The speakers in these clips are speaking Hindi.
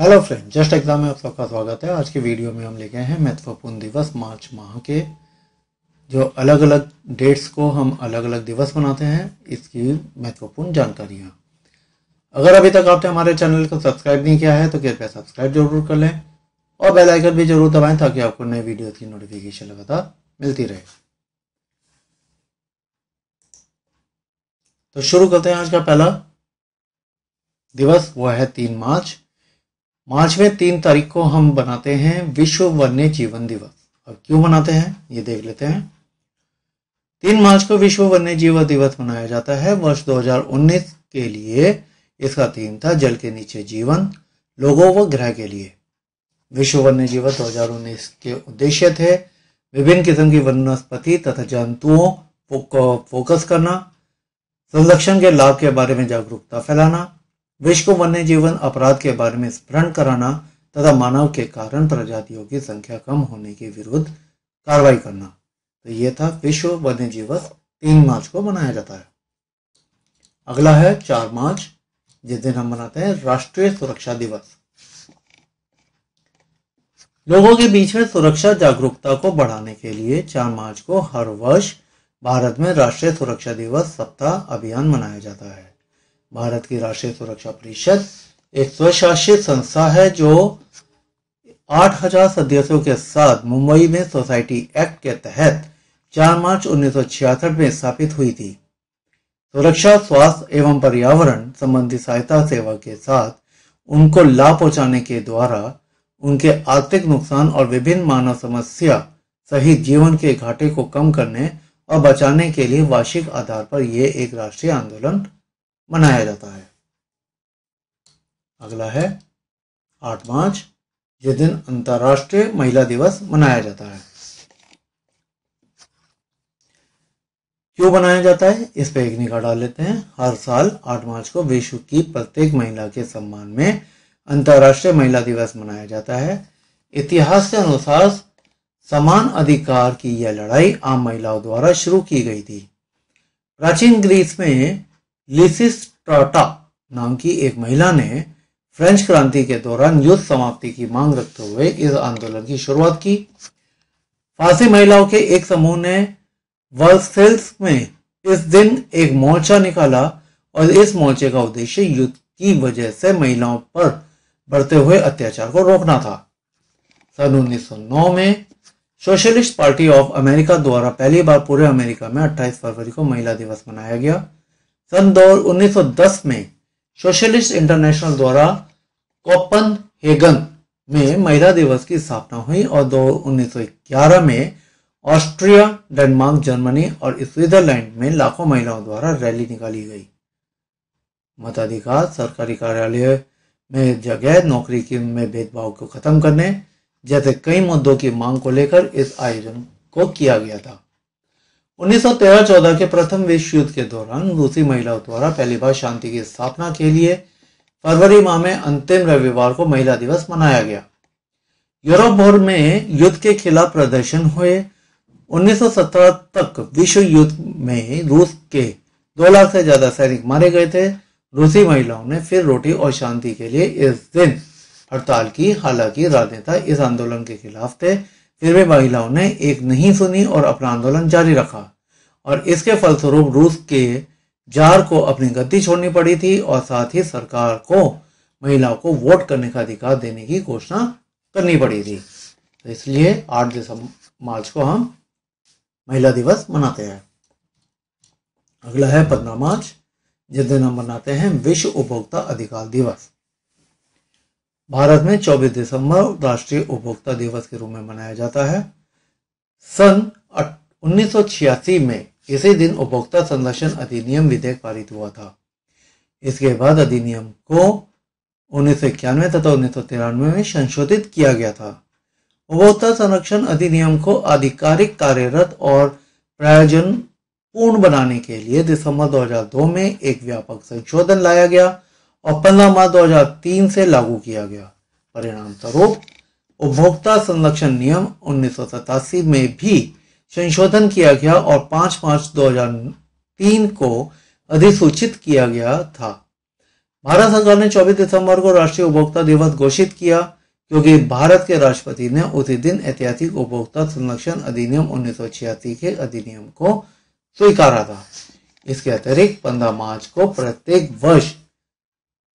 हेलो फ्रेंड जस्ट एग्जाम में आप सबका स्वागत है आज के वीडियो में हम लेके आए हैं महत्वपूर्ण दिवस मार्च माह के जो अलग अलग डेट्स को हम अलग अलग दिवस मनाते हैं इसकी महत्वपूर्ण जानकारियाँ अगर अभी तक आपने हमारे चैनल को सब्सक्राइब नहीं किया है तो कृपया सब्सक्राइब जरूर कर लें और बेल आइकन भी जरूर दबाएं ताकि आपको नए वीडियो की नोटिफिकेशन लगातार मिलती रहे तो शुरू करते हैं आज का पहला दिवस वह है तीन मार्च मार्च में तीन तारीख को हम बनाते हैं विश्व वन्य जीवन दिवस अब क्यों मनाते हैं ये देख लेते हैं तीन मार्च को विश्व वन्य जीवन दिवस मनाया जाता है वर्ष 2019 के लिए इसका थीम था जल के नीचे जीवन लोगों व ग्रह के लिए विश्व वन्य जीवन दो के उद्देश्य थे विभिन्न किस्म की वनस्पति तथा जंतुओं को फोकस करना संरक्षण के लाभ के बारे में जागरूकता फैलाना विश्व को वन्य जीवन अपराध के बारे में स्मरण कराना तथा मानव के कारण प्रजातियों की संख्या कम होने के विरुद्ध कार्रवाई करना तो ये था विश्व वन्य जीवन तीन मार्च को मनाया जाता है अगला है चार मार्च जिस दिन हम मनाते हैं राष्ट्रीय सुरक्षा दिवस लोगों के बीच में सुरक्षा जागरूकता को बढ़ाने के लिए चार मार्च को हर वर्ष भारत में राष्ट्रीय सुरक्षा दिवस सप्ताह अभियान मनाया जाता है भारत की राष्ट्रीय सुरक्षा परिषद एक स्वशासित संस्था है जो 8000 सदस्यों के साथ मुंबई में सोसाइटी एक्ट के तहत 4 मार्च 1966 में स्थापित हुई थी सुरक्षा स्वास्थ्य एवं पर्यावरण संबंधी सहायता सेवा के साथ उनको लाभ पहुंचाने के द्वारा उनके आर्थिक नुकसान और विभिन्न मानव समस्या सहित जीवन के घाटे को कम करने और बचाने के लिए वार्षिक आधार पर यह एक राष्ट्रीय आंदोलन मनाया जाता है अगला है आठ मार्च यह दिन अंतर्राष्ट्रीय महिला दिवस मनाया जाता है क्यों मनाया जाता है इस पर एक निगाह डाल लेते हैं हर साल आठ मार्च को विश्व की प्रत्येक महिला के सम्मान में अंतर्राष्ट्रीय महिला दिवस मनाया जाता है इतिहास के अनुसार समान अधिकार की यह लड़ाई आम महिलाओं द्वारा शुरू की गई थी प्राचीन ग्रीस में लिसिस्ट्राटा नाम की एक महिला ने फ्रेंच क्रांति के दौरान युद्ध समाप्ति की मांग रखते हुए इस आंदोलन की शुरुआत की फांसी महिलाओं के एक समूह ने वर्सेल्स में इस दिन एक मोर्चा निकाला और इस मोर्चे का उद्देश्य युद्ध की वजह से महिलाओं पर बढ़ते हुए अत्याचार को रोकना था सन 1909 में सोशलिस्ट पार्टी ऑफ अमेरिका द्वारा पहली बार पूरे अमेरिका में 28 फरवरी को महिला दिवस मनाया गया सन दौर उन्नीस में सोशलिस्ट इंटरनेशनल द्वारा कोपन हेगन में महिला दिवस की स्थापना हुई और दौर उन्नीस में ऑस्ट्रिया डेनमार्क जर्मनी और स्विट्जरलैंड में लाखों महिलाओं द्वारा रैली निकाली गई मताधिकार सरकारी कार्यालय में जगह नौकरी की में भेदभाव को खत्म करने जैसे कई मुद्दों की मांग को लेकर इस आयोजन को किया गया था 1913-14 के प्रथम विश्व युद्ध के दौरान रूसी महिलाओं द्वारा पहली बार शांति की स्थापना के लिए फरवरी माह में अंतिम रविवार को महिला दिवस मनाया गया यूरोप भर में युद्ध के खिलाफ प्रदर्शन हुए 1917 तक विश्व युद्ध में रूस के दो लाख से ज्यादा सैनिक मारे गए थे रूसी महिलाओं ने फिर रोटी और शांति के लिए इस दिन हड़ताल की हालांकि राजनेता इस आंदोलन के खिलाफ थे फिर भी महिलाओं ने एक नहीं सुनी और अपना आंदोलन जारी रखा और इसके फलस्वरूप रूस के जार को अपनी गति छोड़नी पड़ी थी और साथ ही सरकार को महिलाओं को वोट करने का अधिकार देने की घोषणा करनी पड़ी थी तो इसलिए आठ दिसंबर मार्च को हम महिला दिवस मनाते हैं अगला है पंद्रह मार्च जिस दिन हम मनाते हैं विश्व उपभोक्ता अधिकार दिवस भारत में 24 दिसंबर राष्ट्रीय उपभोक्ता दिवस के रूप में मनाया जाता है सन 1986 में इसी दिन उपभोक्ता संरक्षण अधिनियम विधेयक पारित हुआ था इसके बाद अधिनियम को उन्नीस तथा उन्नीस में संशोधित किया गया था उपभोक्ता संरक्षण अधिनियम को आधिकारिक कार्यरत और प्रायोजन पूर्ण बनाने के लिए दिसंबर 2002 में एक व्यापक संशोधन लाया गया और पंद्रह मार्च दो हजार तीन से लागू किया गया परिणाम स्वरूप उपभोक्ता संरक्षण नियम उन्नीस सौ सतासी में भी संशोधन किया गया और पांच मार्च तीन को अधिसूचित किया गया था भारत सरकार ने 24 दिसंबर को राष्ट्रीय उपभोक्ता दिवस घोषित किया क्योंकि भारत के राष्ट्रपति ने उसी दिन ऐतिहासिक उपभोक्ता संरक्षण अधिनियम उन्नीस के अधिनियम को स्वीकारा था इसके अतिरिक्त 15 मार्च को प्रत्येक वर्ष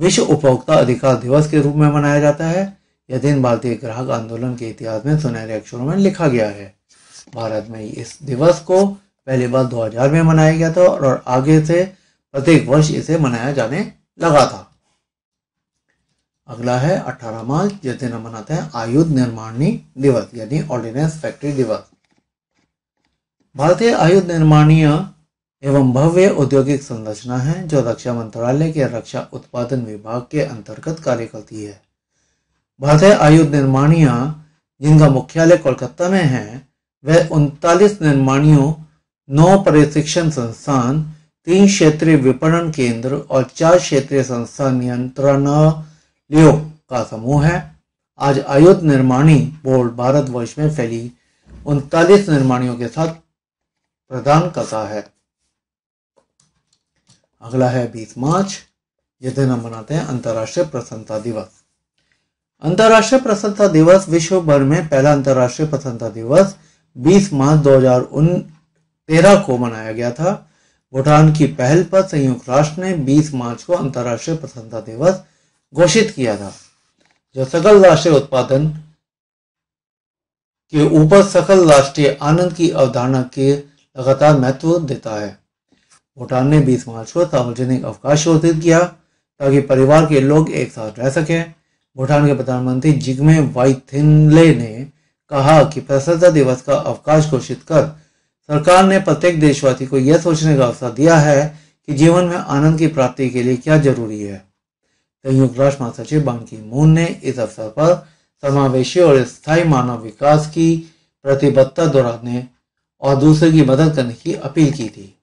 विश्व उपभोक्ता अधिकार दिवस के रूप में मनाया जाता है यह दिन भारतीय ग्राहक आंदोलन के इतिहास में सुनहरे अक्षरों में लिखा गया है भारत में इस दिवस को पहली बार 2000 में मनाया गया था और आगे से प्रत्येक वर्ष इसे मनाया जाने लगा था अगला है 18 मार्च जिस दिन हम मनाते हैं आयुध निर्माणी दिवस यानी ऑर्डिनेंस फैक्ट्री दिवस भारतीय आयुध निर्माणीय एवं भव्य औद्योगिक संरचना है जो रक्षा मंत्रालय के रक्षा उत्पादन विभाग के अंतर्गत कार्य करती है भारतीय आयुध निर्माणिया जिनका मुख्यालय कोलकाता में है वह उनतालीस निर्माणियों नौ प्रशिक्षण संस्थान तीन क्षेत्रीय विपणन केंद्र और चार क्षेत्रीय संस्थान नियंत्रणालयों का समूह है आज आयुध निर्माणी बोर्ड भारतवर्ष में फैली उनतालीस निर्माणियों के साथ प्रदान करता है अगला है बीस मार्च ये दिन हम मनाते हैं अंतर्राष्ट्रीय प्रसन्नता दिवस अंतर्राष्ट्रीय प्रसन्नता दिवस विश्व भर में पहला अंतर्राष्ट्रीय प्रसन्नता दिवस 20 मार्च 2013 को मनाया गया था भूटान की पहल पर संयुक्त राष्ट्र ने 20 मार्च को अंतर्राष्ट्रीय प्रसन्नता दिवस घोषित किया था जो सकल राष्ट्रीय उत्पादन के ऊपर सकल राष्ट्रीय आनंद की अवधारणा के लगातार महत्व देता है भूटान ने 20 मार्च को सार्वजनिक अवकाश घोषित किया ताकि परिवार के लोग एक साथ रह सकें भूटान के प्रधानमंत्री जिग्मे वाइथिनले ने कहा कि प्रसन्नता दिवस का अवकाश घोषित कर सरकार ने प्रत्येक देशवासी को यह सोचने का अवसर दिया है कि जीवन में आनंद की प्राप्ति के लिए क्या जरूरी है संयुक्त राष्ट्र महासचिव बांकी मून ने इस अवसर पर समावेशी और स्थायी मानव विकास की प्रतिबद्धता दोहराने और दूसरे की मदद करने की अपील की थी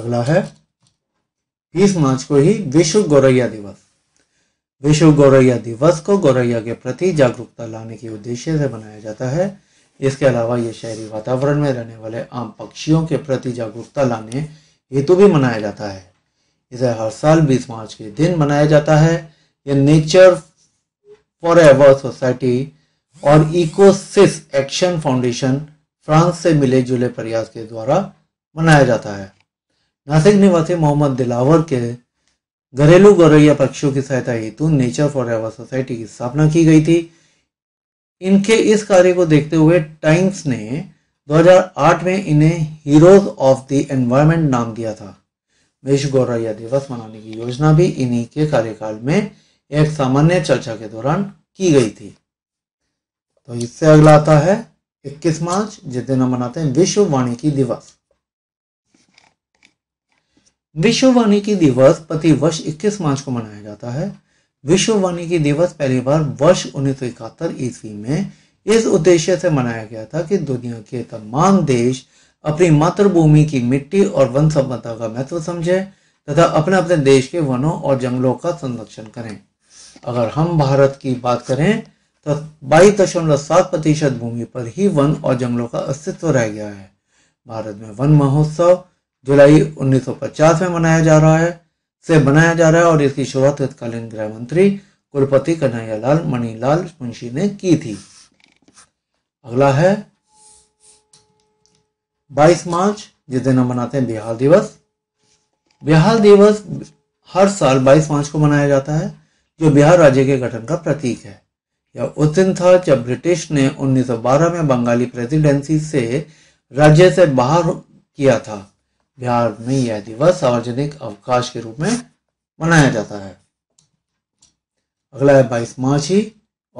अगला है बीस मार्च को ही विश्व गौरैया दिवस विश्व गौरैया दिवस को गौरैया के प्रति जागरूकता लाने के उद्देश्य से मनाया जाता है इसके अलावा ये शहरी वातावरण में रहने वाले आम पक्षियों के प्रति जागरूकता लाने हेतु भी मनाया जाता है इसे हर साल 20 मार्च के दिन मनाया जाता है यह नेचर फॉर एवर सोसाइटी और इकोसिस एक्शन फाउंडेशन फ्रांस से मिले जुले प्रयास के द्वारा मनाया जाता है नासिक निवासी मोहम्मद दिलावर के घरेलू गौरैया पक्षियों की सहायता हेतु नेचर फॉर एवर सोसाइटी की स्थापना की गई थी इनके इस कार्य को देखते हुए टाइम्स ने 2008 में इन्हें हीरोज ऑफ द एनवायरनमेंट नाम दिया था विश्व गौरैया दिवस मनाने की योजना भी इन्हीं के कार्यकाल में एक सामान्य चर्चा के दौरान की गई थी तो इससे अगला आता है 21 मार्च जिस दिन हम मनाते हैं विश्व वाणी की दिवस विश्व वानिकी दिवस प्रति वर्ष इक्कीस मार्च को मनाया जाता है विश्व वानिकी दिवस पहली बार वर्ष उन्नीस सौ इकहत्तर ईस्वी में इस उद्देश्य से मनाया गया था कि दुनिया के तमाम देश अपनी मातृभूमि की मिट्टी और वन सम्पदा का महत्व समझे तथा अपने अपने देश के वनों और जंगलों का संरक्षण करें अगर हम भारत की बात करें तो बाईस दशमलव सात प्रतिशत भूमि पर ही वन और जंगलों का अस्तित्व रह गया है भारत में वन महोत्सव जुलाई 1950 में मनाया जा रहा है से मनाया जा रहा है और इसकी शुरुआत तत्कालीन गृह मंत्री कुलपति कन्हैयालाल मणिलाल मुंशी ने की थी अगला है 22 मार्च जिस दिन हम मनाते हैं बिहार दिवस बिहार दिवस हर साल 22 मार्च को मनाया जाता है जो बिहार राज्य के गठन का प्रतीक है यह उस दिन था जब ब्रिटिश ने 1912 में बंगाली प्रेसिडेंसी से राज्य से बाहर किया था बिहार में यह दिवस सार्वजनिक अवकाश के रूप में मनाया जाता है अगला है बाईस मार्च ही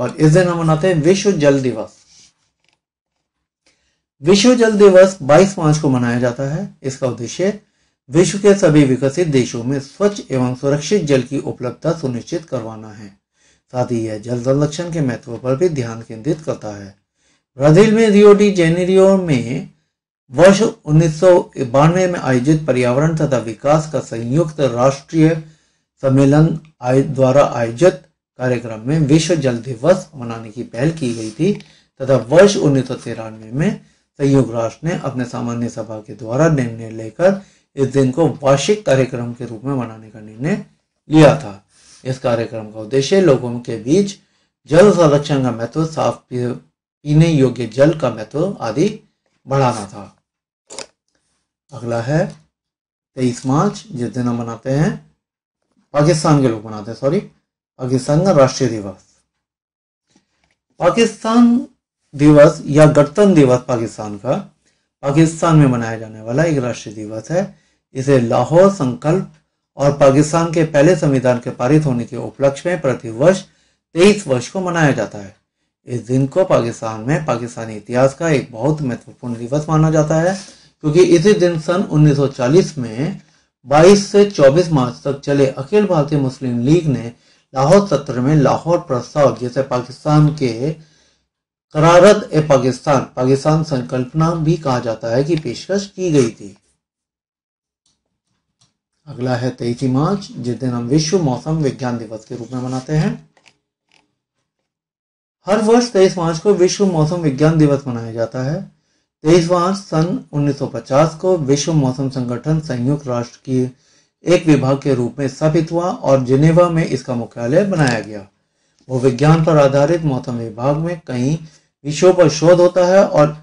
और इस दिन हम मनाते हैं विश्व जल दिवस विश्व जल दिवस 22 मार्च को मनाया जाता है इसका उद्देश्य विश्व के सभी विकसित देशों में स्वच्छ एवं सुरक्षित जल की उपलब्धता सुनिश्चित करवाना है साथ ही यह जल संरक्षण के महत्व पर भी ध्यान केंद्रित करता है ब्राजील में रियो डी जेनेरियो में वर्ष उन्नीस में आयोजित पर्यावरण तथा विकास का संयुक्त राष्ट्रीय सम्मेलन द्वारा आयोजित कार्यक्रम में विश्व जल दिवस मनाने की पहल की गई थी तथा वर्ष उन्नीस में संयुक्त राष्ट्र ने अपने सामान्य सभा के द्वारा निर्णय लेकर इस दिन को वार्षिक कार्यक्रम के रूप में मनाने का निर्णय लिया था इस कार्यक्रम का उद्देश्य लोगों के बीच जल संरक्षण का महत्व साफ पीने योग्य जल का महत्व आदि बढ़ाना था अगला है तेईस मार्च जिस दिन हम मनाते हैं पाकिस्तान के लोग मनाते हैं सॉरी पाकिस्तान का राष्ट्रीय दिवस पाकिस्तान दिवस या गणतंत्र दिवस पाकिस्तान का पाकिस्तान में मनाया जाने वाला एक राष्ट्रीय दिवस है इसे लाहौर संकल्प और पाकिस्तान के पहले संविधान के पारित होने के उपलक्ष्य में प्रतिवर्ष तेईस वर्ष को मनाया जाता है इस दिन को पाकिस्तान में पाकिस्तानी इतिहास का एक बहुत महत्वपूर्ण दिवस माना जाता है क्योंकि इसी दिन सन 1940 में 22 से 24 मार्च तक चले अखिल भारतीय मुस्लिम लीग ने लाहौर सत्र में लाहौर प्रस्ताव जैसे पाकिस्तान के करारत ए पाकिस्तान पाकिस्तान संकल्पना भी कहा जाता है कि पेशकश की गई थी अगला है तेईस मार्च जिस दिन हम विश्व मौसम विज्ञान दिवस के रूप में मनाते हैं हर वर्ष तेईस मार्च को विश्व मौसम विज्ञान दिवस मनाया जाता है तेईस मार्च सन 1950 को विश्व मौसम संगठन संयुक्त राष्ट्र की एक विभाग के रूप में स्थापित हुआ और जिनेवा में इसका मुख्यालय बनाया गया भूविज्ञान पर आधारित मौसम विभाग में कई विषयों पर शोध होता है और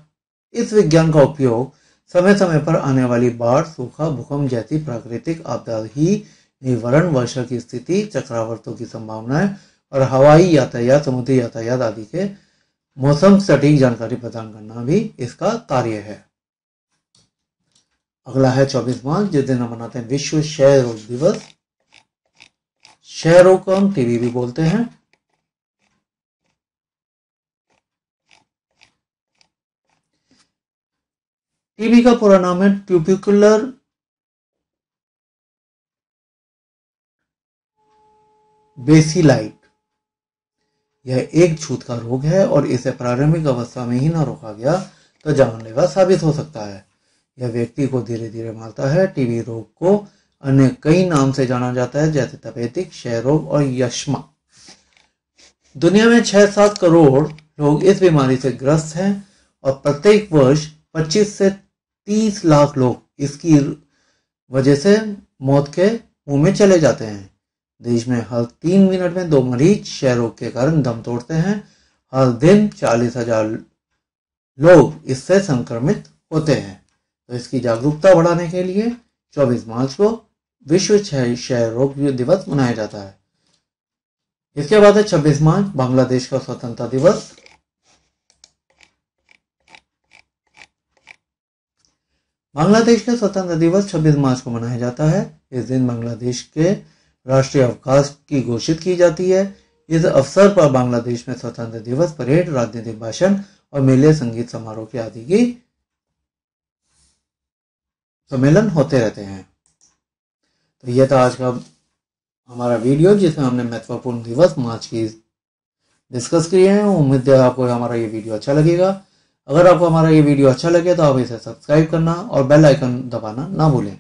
इस विज्ञान का उपयोग समय समय पर आने वाली बाढ़ सूखा भूकंप जैसी प्राकृतिक आपदा ही निवरण वर्षा की स्थिति चक्रावर्तों की संभावनाएं और हवाई यातायात समुद्री यातायात आदि के मौसम सटीक जानकारी प्रदान करना भी इसका कार्य है अगला है 24 मार्च जिस दिन हम मनाते हैं विश्व क्षय रोग दिवस क्षय रोग को हम टीवी भी बोलते हैं टीबी का पूरा नाम है ट्यूबिकुलर बेसिलाइट यह एक छूत का रोग है और इसे प्रारंभिक अवस्था में ही न रोका गया तो जानलेवा साबित हो सकता है यह व्यक्ति को धीरे धीरे मारता है टीबी रोग को अन्य कई नाम से जाना जाता है जैसे तपेतिक क्षय रोग और यशमा दुनिया में छह सात करोड़ लोग इस बीमारी से ग्रस्त हैं और प्रत्येक वर्ष पच्चीस से तीस लाख लोग इसकी वजह से मौत के मुंह में चले जाते हैं देश में हर तीन मिनट में दो मरीज क्षय रोग के कारण दम तोड़ते हैं हर दिन चालीस हजार लोग इससे संक्रमित होते हैं तो इसकी जागरूकता बढ़ाने के लिए 24 मार्च को विश्व क्षय रोग दिवस मनाया जाता है इसके बाद है 26 मार्च बांग्लादेश का स्वतंत्रता दिवस बांग्लादेश का स्वतंत्रता दिवस 26 मार्च को मनाया जाता है इस दिन बांग्लादेश के राष्ट्रीय अवकाश की घोषित की जाती है इस अवसर पर बांग्लादेश में स्वतंत्र दिवस परेड राजनीतिक भाषण और मेले संगीत समारोह के आदि की सम्मेलन होते रहते हैं तो यह था आज का हमारा वीडियो जिसमें हमने महत्वपूर्ण दिवस मार्च की डिस्कस किए हैं उम्मीद है आपको हमारा ये वीडियो अच्छा लगेगा अगर आपको हमारा ये वीडियो अच्छा लगे तो आप इसे सब्सक्राइब करना और बेल आइकन दबाना ना भूलें